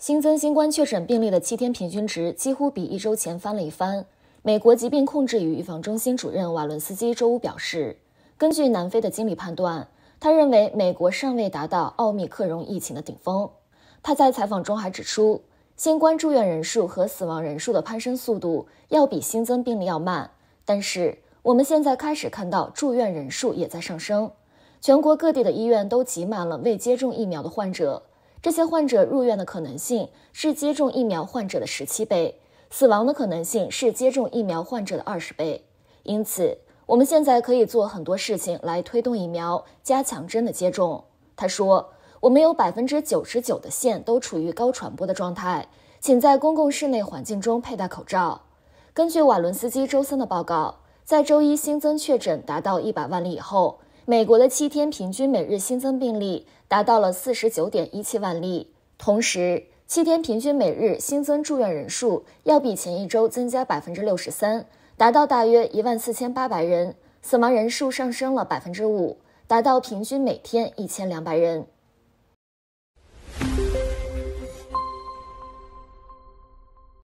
新增新冠确诊病例的七天平均值几乎比一周前翻了一番。美国疾病控制与预防中心主任瓦伦斯基周五表示，根据南非的经理判断，他认为美国尚未达到奥密克戎疫情的顶峰。他在采访中还指出，新冠住院人数和死亡人数的攀升速度要比新增病例要慢，但是我们现在开始看到住院人数也在上升，全国各地的医院都挤满了未接种疫苗的患者。这些患者入院的可能性是接种疫苗患者的十七倍，死亡的可能性是接种疫苗患者的二十倍。因此，我们现在可以做很多事情来推动疫苗加强针的接种。他说：“我们有百分之九十九的县都处于高传播的状态，请在公共室内环境中佩戴口罩。”根据瓦伦斯基周三的报告，在周一新增确诊达到一百万例以后。美国的七天平均每日新增病例达到了四十九点一七万例，同时七天平均每日新增住院人数要比前一周增加百分之六十三，达到大约一万四千八百人，死亡人数上升了百分之五，达到平均每天一千两百人。